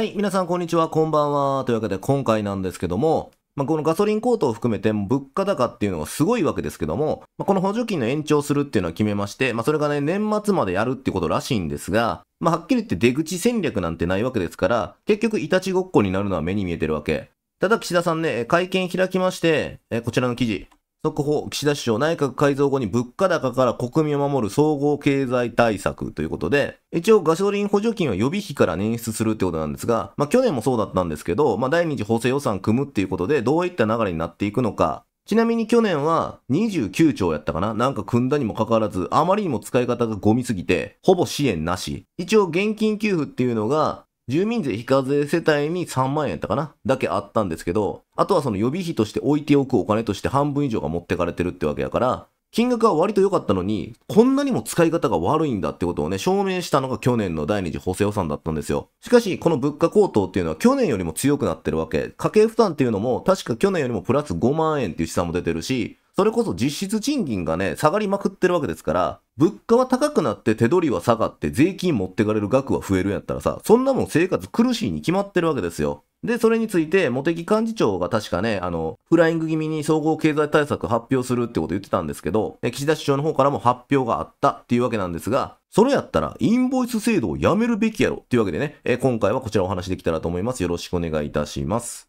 はい、皆さんこんにちは、こんばんは。というわけで今回なんですけども、まあ、このガソリン高騰を含めて物価高っていうのがすごいわけですけども、まあ、この補助金の延長するっていうのは決めまして、まあ、それがね、年末までやるってことらしいんですが、まはっきり言って出口戦略なんてないわけですから、結局いたちごっこになるのは目に見えてるわけ。ただ岸田さんね、会見開きまして、えこちらの記事、速報、岸田首相内閣改造後に物価高から国民を守る総合経済対策ということで、一応ガソリン補助金は予備費から捻出するってことなんですが、まあ去年もそうだったんですけど、まあ第二次補正予算組むっていうことでどういった流れになっていくのか、ちなみに去年は29兆やったかななんか組んだにもかかわらず、あまりにも使い方がゴミすぎて、ほぼ支援なし。一応現金給付っていうのが、住民税非課税世帯に3万円やったかなだけあったんですけど、あとはその予備費として置いておくお金として半分以上が持ってかれてるってわけやから、金額は割と良かったのに、こんなにも使い方が悪いんだってことをね、証明したのが去年の第2次補正予算だったんですよ。しかし、この物価高騰っていうのは去年よりも強くなってるわけ。家計負担っていうのも、確か去年よりもプラス5万円っていう試算も出てるし、それこそ実質賃金がね、下がりまくってるわけですから、物価は高くなって手取りは下がって税金持ってかれる額は増えるんやったらさ、そんなもん生活苦しいに決まってるわけですよ。で、それについて、茂木幹事長が確かね、あの、フライング気味に総合経済対策発表するってこと言ってたんですけど、岸田首相の方からも発表があったっていうわけなんですが、それやったら、インボイス制度をやめるべきやろっていうわけでね、え今回はこちらお話できたらと思います。よろしくお願いいたします。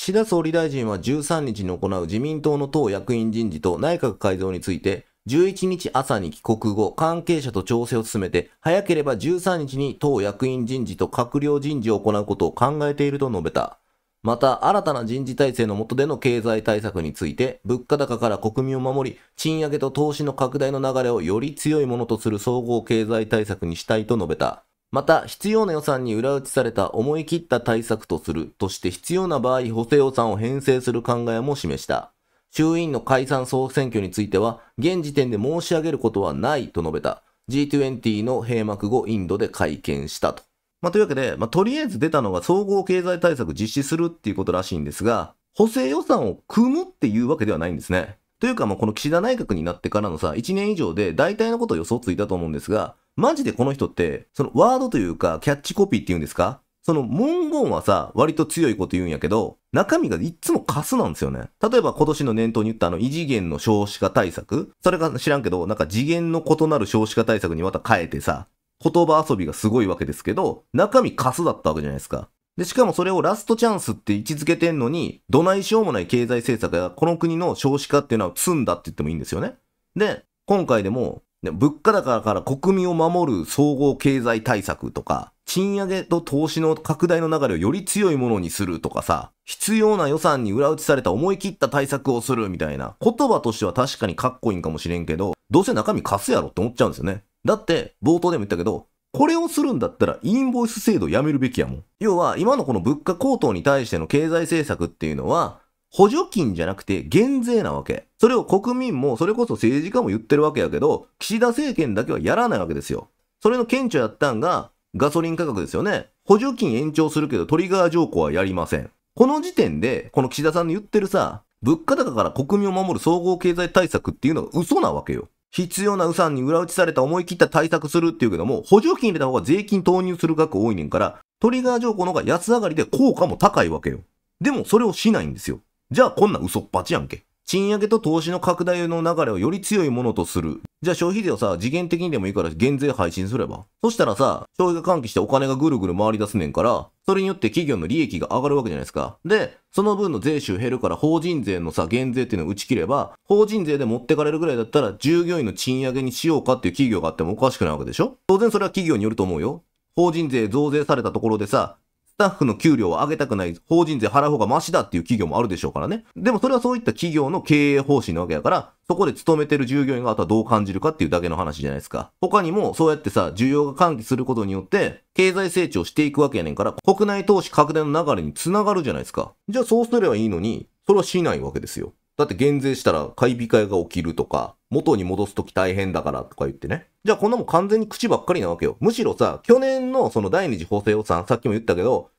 岸田総理大臣は13日に行う自民党の党役員人事と内閣改造について、11日朝に帰国後、関係者と調整を進めて、早ければ13日に党役員人事と閣僚人事を行うことを考えていると述べた。また、新たな人事体制の下での経済対策について、物価高から国民を守り、賃上げと投資の拡大の流れをより強いものとする総合経済対策にしたいと述べた。また、必要な予算に裏打ちされた思い切った対策とするとして必要な場合補正予算を編成する考えも示した。衆院の解散総選挙については、現時点で申し上げることはないと述べた。G20 の閉幕後、インドで会見したと。まあ、というわけで、まあ、とりあえず出たのが総合経済対策実施するっていうことらしいんですが、補正予算を組むっていうわけではないんですね。というかもうこの岸田内閣になってからのさ、1年以上で大体のことを予想ついたと思うんですが、マジでこの人って、そのワードというか、キャッチコピーっていうんですかその文言はさ、割と強いこと言うんやけど、中身がいっつもカスなんですよね。例えば今年の年頭に言ったあの異次元の少子化対策それが知らんけど、なんか次元の異なる少子化対策にまた変えてさ、言葉遊びがすごいわけですけど、中身カスだったわけじゃないですか。で、しかもそれをラストチャンスって位置づけてんのに、どないしようもない経済政策やこの国の少子化っていうのは積んだって言ってもいいんですよね。で、今回でも物価高だから国民を守る総合経済対策とか、賃上げと投資の拡大の流れをより強いものにするとかさ、必要な予算に裏打ちされた思い切った対策をするみたいな、言葉としては確かにかっこいいんかもしれんけど、どうせ中身貸すやろって思っちゃうんですよね。だって、冒頭でも言ったけど、これをするんだったらインボイス制度をやめるべきやもん。要は、今のこの物価高騰に対しての経済政策っていうのは、補助金じゃなくて減税なわけ。それを国民も、それこそ政治家も言ってるわけやけど、岸田政権だけはやらないわけですよ。それの顕著やったんが、ガソリン価格ですよね。補助金延長するけど、トリガー条項はやりません。この時点で、この岸田さんの言ってるさ、物価高から国民を守る総合経済対策っていうのが嘘なわけよ。必要な予算に裏打ちされた思い切った対策するっていうけども、補助金入れた方が税金投入する額多いねんから、トリガー条項の方が安上がりで効果も高いわけよ。でもそれをしないんですよ。じゃあこんな嘘っぱちやんけ。賃上げと投資の拡大の流れをより強いものとする。じゃあ消費税をさ、次元的にでもいいから減税配信すれば。そしたらさ、消費が喚起してお金がぐるぐる回り出すねんから、それによって企業の利益が上がるわけじゃないですか。で、その分の税収減るから法人税のさ、減税っていうのを打ち切れば、法人税で持ってかれるぐらいだったら、従業員の賃上げにしようかっていう企業があってもおかしくないわけでしょ当然それは企業によると思うよ。法人税増税されたところでさ、タッフの給料を上げたくない、法人税払う方がマシだっていう企業もあるでしょうからね。でもそれはそういった企業の経営方針なわけだから、そこで勤めてる従業員があとはどう感じるかっていうだけの話じゃないですか。他にもそうやってさ、需要が喚起することによって、経済成長していくわけやねんから、国内投資拡大の流れにつながるじゃないですか。じゃあそうすればいいのに、それはしないわけですよ。だって減税したら買い控えが起きるとか、元に戻すとき大変だからとか言ってね。じゃあこんなもん完全に口ばっかりなわけよ。むしろさ、去年のその第二次補正予算、さっきも言ったけど、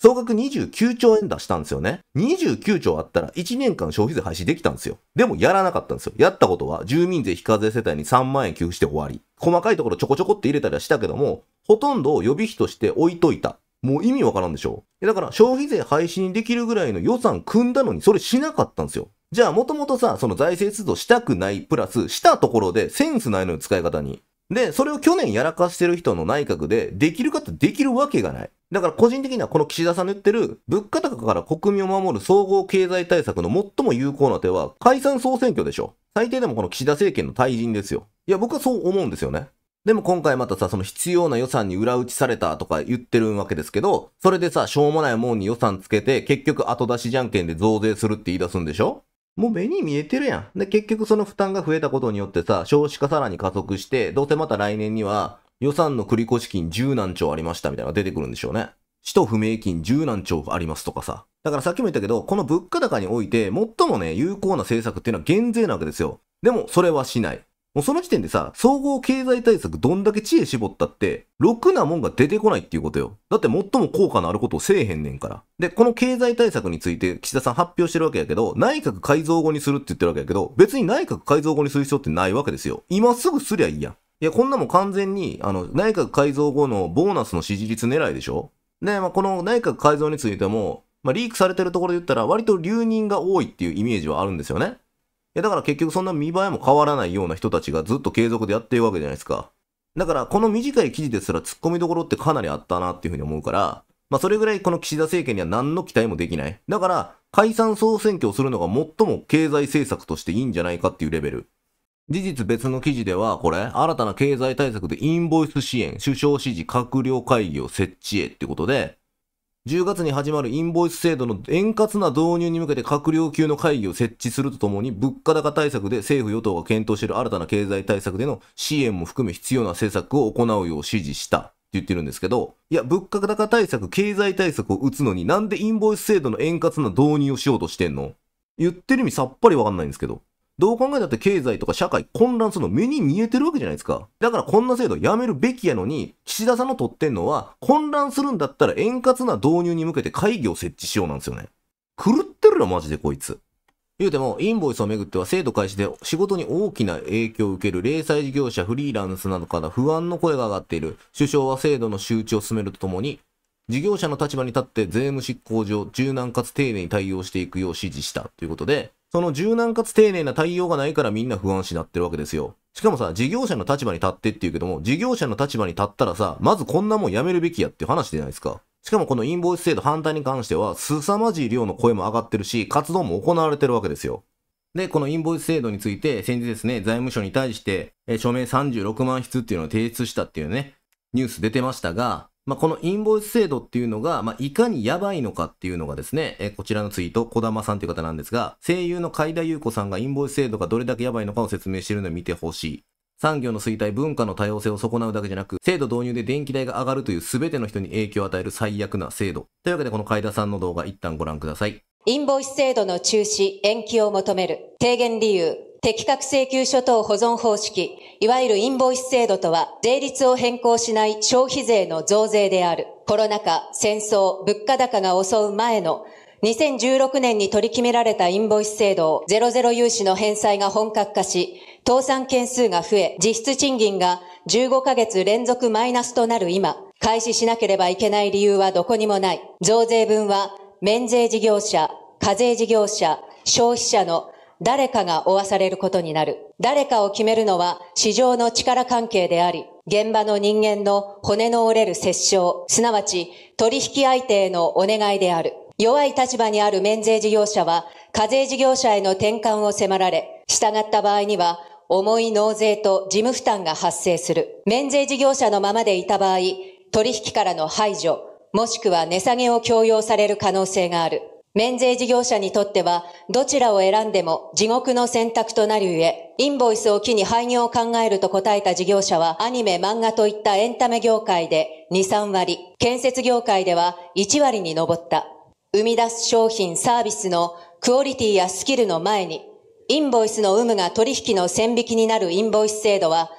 総額29兆円出したんですよね。29兆あったら1年間消費税廃止できたんですよ。でもやらなかったんですよ。やったことは住民税非課税世帯に3万円給付して終わり。細かいところちょこちょこって入れたりはしたけども、ほとんど予備費として置いといた。もう意味わからんでしょだから消費税廃止にできるぐらいの予算組んだのにそれしなかったんですよ。じゃあ、もともとさ、その財政出動したくない、プラス、したところでセンスないのよ、使い方に。で、それを去年やらかしてる人の内閣で、できるかってできるわけがない。だから個人的にはこの岸田さんの言ってる、物価高から国民を守る総合経済対策の最も有効な手は、解散総選挙でしょ。最低でもこの岸田政権の退陣ですよ。いや、僕はそう思うんですよね。でも今回またさ、その必要な予算に裏打ちされたとか言ってるわけですけど、それでさ、しょうもないもんに予算つけて、結局後出しじゃんけんで増税するって言い出すんでしょもう目に見えてるやん。で、結局その負担が増えたことによってさ、少子化さらに加速して、どうせまた来年には予算の繰越金十何兆ありましたみたいなのが出てくるんでしょうね。使途不明金十何兆ありますとかさ。だからさっきも言ったけど、この物価高において最もね、有効な政策っていうのは減税なわけですよ。でも、それはしない。もうその時点でさ、総合経済対策どんだけ知恵絞ったって、ろくなもんが出てこないっていうことよ。だって最も効果のあることをせえへんねんから。で、この経済対策について岸田さん発表してるわけやけど、内閣改造後にするって言ってるわけやけど、別に内閣改造後にする必要ってないわけですよ。今すぐすりゃいいやん。いや、こんなもん完全に、あの、内閣改造後のボーナスの支持率狙いでしょで、まあ、この内閣改造についても、まあ、リークされてるところで言ったら、割と留任が多いっていうイメージはあるんですよね。や、だから結局そんな見栄えも変わらないような人たちがずっと継続でやってるわけじゃないですか。だから、この短い記事ですら突っ込みどころってかなりあったなっていうふうに思うから、まあ、それぐらいこの岸田政権には何の期待もできない。だから、解散総選挙をするのが最も経済政策としていいんじゃないかっていうレベル。事実別の記事では、これ、新たな経済対策でインボイス支援、首相支持閣僚会議を設置へってことで、10月に始まるインボイス制度の円滑な導入に向けて閣僚級の会議を設置するとともに、物価高対策で政府与党が検討している新たな経済対策での支援も含め必要な政策を行うよう指示したって言ってるんですけど、いや、物価高対策、経済対策を打つのになんでインボイス制度の円滑な導入をしようとしてんの言ってる意味さっぱりわかんないんですけど。どう考えたって経済とか社会混乱するの目に見えてるわけじゃないですか。だからこんな制度やめるべきやのに、岸田さんの取ってんのは、混乱するんだったら円滑な導入に向けて会議を設置しようなんですよね。狂ってるな、マジでこいつ。言うても、インボイスをめぐっては制度開始で仕事に大きな影響を受ける零細事業者、フリーランスなどから不安の声が上がっている。首相は制度の周知を進めるとともに、事業者の立場に立って税務執行上、柔軟かつ丁寧に対応していくよう指示したということで、その柔軟かつ丁寧な対応がないからみんな不安しになってるわけですよ。しかもさ、事業者の立場に立ってって言うけども、事業者の立場に立ったらさ、まずこんなもんやめるべきやっていう話じゃないですか。しかもこのインボイス制度反対に関しては、凄まじい量の声も上がってるし、活動も行われてるわけですよ。で、このインボイス制度について、先日ですね、財務省に対して、え署名36万筆っていうのを提出したっていうね、ニュース出てましたが、まあ、このインボイス制度っていうのが、まあ、いかにやばいのかっていうのがですね、えこちらのツイート、小玉さんという方なんですが、声優の海田優子さんがインボイス制度がどれだけやばいのかを説明しているのを見てほしい。産業の衰退、文化の多様性を損なうだけじゃなく、制度導入で電気代が上がるという全ての人に影響を与える最悪な制度。というわけでこの海田さんの動画一旦ご覧ください。インボイス制度の中止、延期を求める。提言理由、適格請求書等保存方式、いわゆるインボイス制度とは、税率を変更しない消費税の増税である。コロナ禍、戦争、物価高が襲う前の、2016年に取り決められたインボイス制度をゼロゼロ融資の返済が本格化し、倒産件数が増え、実質賃金が15ヶ月連続マイナスとなる今、開始しなければいけない理由はどこにもない。増税分は、免税事業者、課税事業者、消費者の誰かが負わされることになる。誰かを決めるのは市場の力関係であり、現場の人間の骨の折れる折衝、すなわち取引相手へのお願いである。弱い立場にある免税事業者は課税事業者への転換を迫られ、従った場合には重い納税と事務負担が発生する。免税事業者のままでいた場合、取引からの排除、もしくは値下げを強要される可能性がある。免税事業者にとっては、どちらを選んでも地獄の選択となるゆえ、インボイスを機に廃業を考えると答えた事業者は、アニメ、漫画といったエンタメ業界で2、3割、建設業界では1割に上った。生み出す商品、サービスのクオリティやスキルの前に、インボイスの有無が取引の線引きになるインボイス制度は、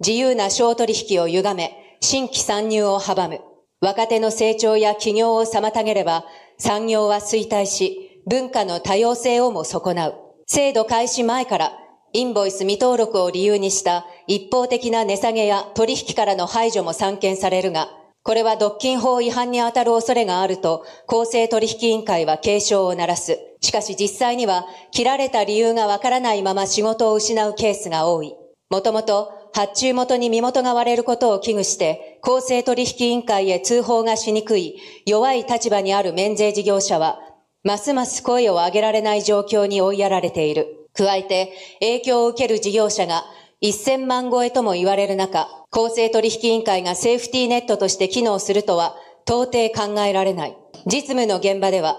自由な小取引を歪め、新規参入を阻む。若手の成長や起業を妨げれば、産業は衰退し、文化の多様性をも損なう。制度開始前から、インボイス未登録を理由にした一方的な値下げや取引からの排除も散見されるが、これは独禁法違反に当たる恐れがあると、公正取引委員会は警鐘を鳴らす。しかし実際には、切られた理由がわからないまま仕事を失うケースが多い。もともと、発注元に身元が割れることを危惧して、公正取引委員会へ通報がしにくい弱い立場にある免税事業者は、ますます声を上げられない状況に追いやられている。加えて、影響を受ける事業者が1000万超えとも言われる中、公正取引委員会がセーフティーネットとして機能するとは到底考えられない。実務の現場では、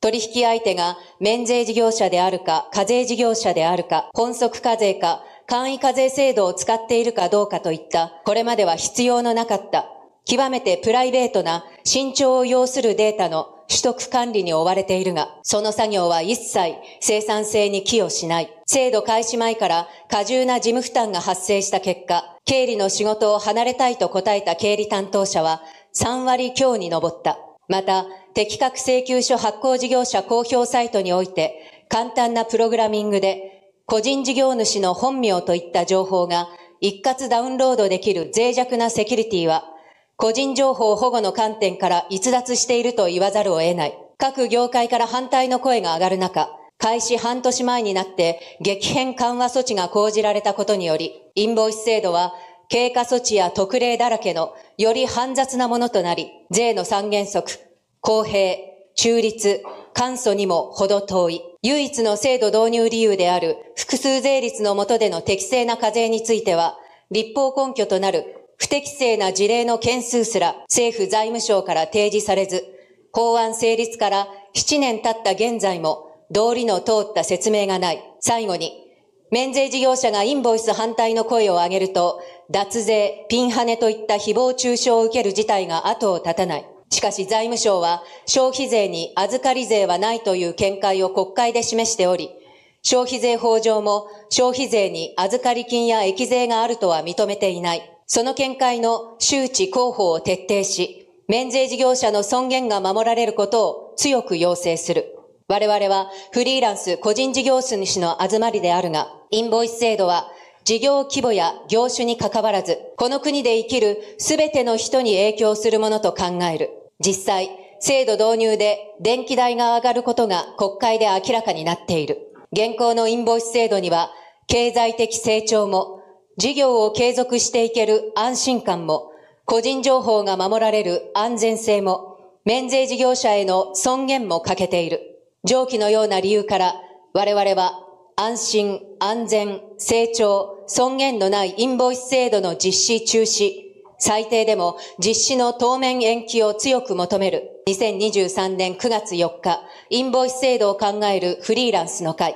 取引相手が免税事業者であるか、課税事業者であるか、本則課税か、簡易課税制度を使っているかどうかといった、これまでは必要のなかった、極めてプライベートな慎重を要するデータの取得管理に追われているが、その作業は一切生産性に寄与しない。制度開始前から過重な事務負担が発生した結果、経理の仕事を離れたいと答えた経理担当者は3割強に上った。また、適格請求書発行事業者公表サイトにおいて、簡単なプログラミングで個人事業主の本名といった情報が一括ダウンロードできる脆弱なセキュリティは、個人情報保護の観点から逸脱していると言わざるを得ない。各業界から反対の声が上がる中、開始半年前になって激変緩和措置が講じられたことにより、インボイス制度は経過措置や特例だらけのより煩雑なものとなり、税の三原則、公平、中立、簡素にも程遠い。唯一の制度導入理由である複数税率の下での適正な課税については、立法根拠となる不適正な事例の件数すら政府財務省から提示されず、法案成立から7年経った現在も道理の通った説明がない。最後に、免税事業者がインボイス反対の声を上げると、脱税、ピンハネといった誹謗中傷を受ける事態が後を絶たない。しかし財務省は消費税に預かり税はないという見解を国会で示しており、消費税法上も消費税に預かり金や益税があるとは認めていない。その見解の周知広報を徹底し、免税事業者の尊厳が守られることを強く要請する。我々はフリーランス個人事業主の集まりであるが、インボイス制度は事業規模や業種に関わらず、この国で生きる全ての人に影響するものと考える。実際、制度導入で電気代が上がることが国会で明らかになっている。現行のインボイス制度には、経済的成長も、事業を継続していける安心感も、個人情報が守られる安全性も、免税事業者への尊厳も欠けている。上記のような理由から、我々は安心、安全、成長、尊厳のないインボイス制度の実施中止、最低でも実施の当面延期を強く求める2023年9月4日、インボイス制度を考えるフリーランスの会。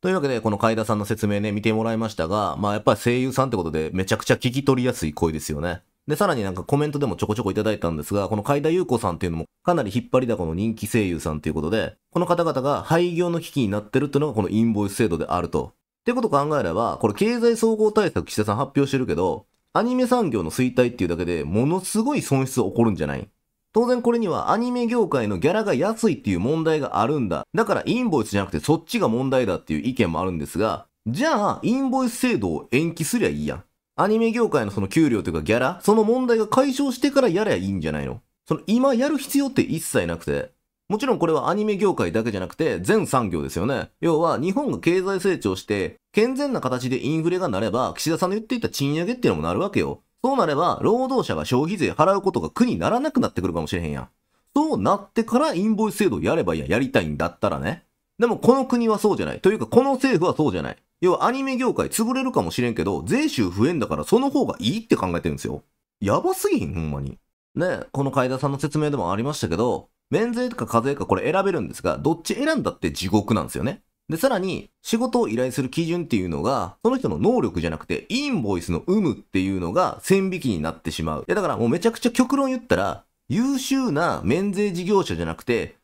というわけで、この海田さんの説明ね、見てもらいましたが、まあやっぱり声優さんってことでめちゃくちゃ聞き取りやすい声ですよね。で、さらになんかコメントでもちょこちょこいただいたんですが、この海田優子さんっていうのもかなり引っ張りだこの人気声優さんということで、この方々が廃業の危機になってるっていうのがこのインボイス制度であると。っていうことを考えれば、これ経済総合対策岸田さん発表してるけど、アニメ産業の衰退っていうだけでものすごい損失起こるんじゃない当然これにはアニメ業界のギャラが安いっていう問題があるんだ。だからインボイスじゃなくてそっちが問題だっていう意見もあるんですが、じゃあインボイス制度を延期すりゃいいやん。アニメ業界のその給料というかギャラ、その問題が解消してからやりゃいいんじゃないのその今やる必要って一切なくて、もちろんこれはアニメ業界だけじゃなくて全産業ですよね。要は日本が経済成長して健全な形でインフレがなれば岸田さんの言っていた賃上げっていうのもなるわけよ。そうなれば労働者が消費税払うことが苦にならなくなってくるかもしれへんやん。そうなってからインボイス制度をやればいいや、やりたいんだったらね。でもこの国はそうじゃない。というかこの政府はそうじゃない。要はアニメ業界潰れるかもしれんけど、税収増えんだからその方がいいって考えてるんですよ。やばすぎん、ほんまに。ね、この海田さんの説明でもありましたけど、免税か課税かこれ選べるんですが、どっち選んだって地獄なんですよね。で、さらに、仕事を依頼する基準っていうのが、その人の能力じゃなくて、インボイスの有無っていうのが線引きになってしまう。いや、だからもうめちゃくちゃ極論言ったら、優秀な免税事業者じゃなくて、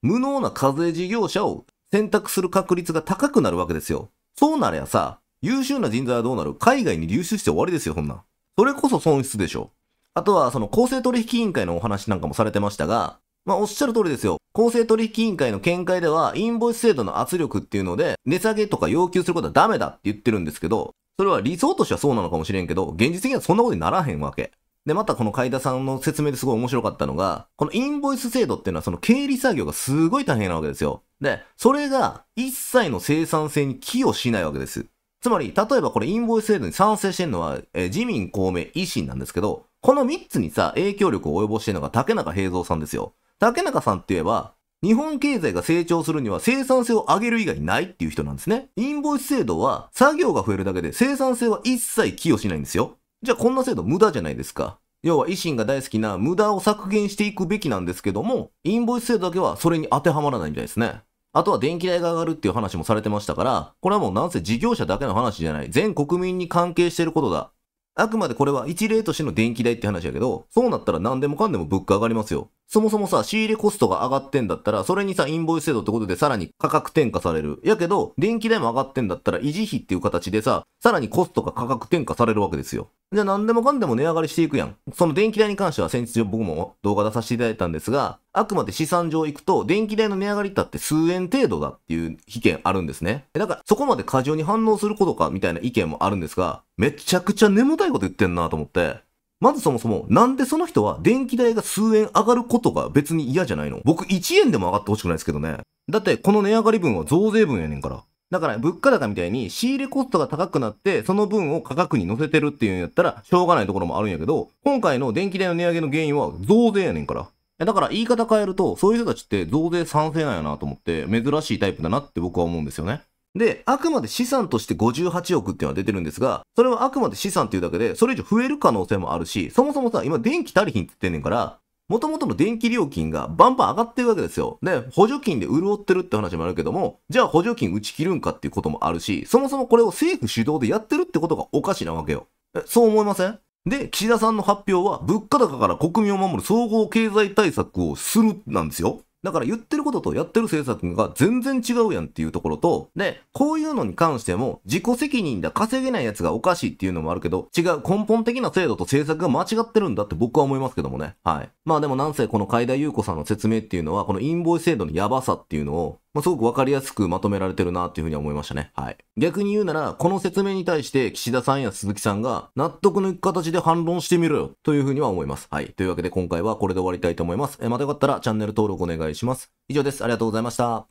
無能な課税事業者を選択する確率が高くなるわけですよ。そうなりゃさ、優秀な人材はどうなる海外に流出して終わりですよ、ほんなん。それこそ損失でしょ。あとは、その公正取引委員会のお話なんかもされてましたが、まあ、おっしゃる通りですよ。公正取引委員会の見解では、インボイス制度の圧力っていうので、値下げとか要求することはダメだって言ってるんですけど、それは理想としてはそうなのかもしれんけど、現実的にはそんなことにならへんわけ。で、またこの海田さんの説明ですごい面白かったのが、このインボイス制度っていうのはその経理作業がすごい大変なわけですよ。で、それが一切の生産性に寄与しないわけです。つまり、例えばこれインボイス制度に賛成してるのは、えー、自民、公明、維新なんですけど、この3つにさ、影響力を及ぼしてるのが竹中平蔵さんですよ。竹中さんって言えば、日本経済が成長するには生産性を上げる以外ないっていう人なんですね。インボイス制度は作業が増えるだけで生産性は一切寄与しないんですよ。じゃあこんな制度無駄じゃないですか。要は維新が大好きな無駄を削減していくべきなんですけども、インボイス制度だけはそれに当てはまらないみたいですね。あとは電気代が上がるっていう話もされてましたから、これはもうなんせ事業者だけの話じゃない。全国民に関係してることだ。あくまでこれは一例としての電気代って話やけど、そうなったら何でもかんでも物価上がりますよ。そもそもさ、仕入れコストが上がってんだったら、それにさ、インボイス制度ってことでさらに価格転嫁される。やけど、電気代も上がってんだったら、維持費っていう形でさ、さらにコストが価格転嫁されるわけですよ。じゃあ何でもかんでも値上がりしていくやん。その電気代に関しては先日僕も動画出させていただいたんですが、あくまで資産上行くと、電気代の値上がりったって数円程度だっていう意見あるんですね。だからそこまで過剰に反応することかみたいな意見もあるんですが、めちゃくちゃ眠たいこと言ってんなと思って、まずそもそも、なんでその人は電気代が数円上がることが別に嫌じゃないの僕1円でも上がってほしくないですけどね。だってこの値上がり分は増税分やねんから。だから物価高みたいに仕入れコストが高くなって、その分を価格に乗せてるっていうんやったら、しょうがないところもあるんやけど、今回の電気代の値上げの原因は増税やねんから。だから言い方変えると、そういう人たちって増税賛成なんやなと思って、珍しいタイプだなって僕は思うんですよね。で、あくまで資産として58億っていうのは出てるんですが、それはあくまで資産っていうだけで、それ以上増える可能性もあるし、そもそもさ、今電気足りひんって言ってんねんから、もともとの電気料金がバンバン上がってるわけですよ。で、補助金で潤ってるって話もあるけども、じゃあ補助金打ち切るんかっていうこともあるし、そもそもこれを政府主導でやってるってことがおかしなわけよ。え、そう思いませんで、岸田さんの発表は、物価高から国民を守る総合経済対策をするなんですよ。だから言ってることとやってる政策が全然違うやんっていうところと、で、こういうのに関しても自己責任だ、稼げない奴がおかしいっていうのもあるけど、違う根本的な制度と政策が間違ってるんだって僕は思いますけどもね。はい。まあでもなんせこの海田優子さんの説明っていうのは、このインボイス制度のやばさっていうのをまあ、すごくわかりやすくまとめられてるなっていうふうに思いましたね。はい。逆に言うなら、この説明に対して岸田さんや鈴木さんが納得のいく形で反論してみろよというふうには思います。はい。というわけで今回はこれで終わりたいと思います。えまたよかったらチャンネル登録お願いします。以上です。ありがとうございました。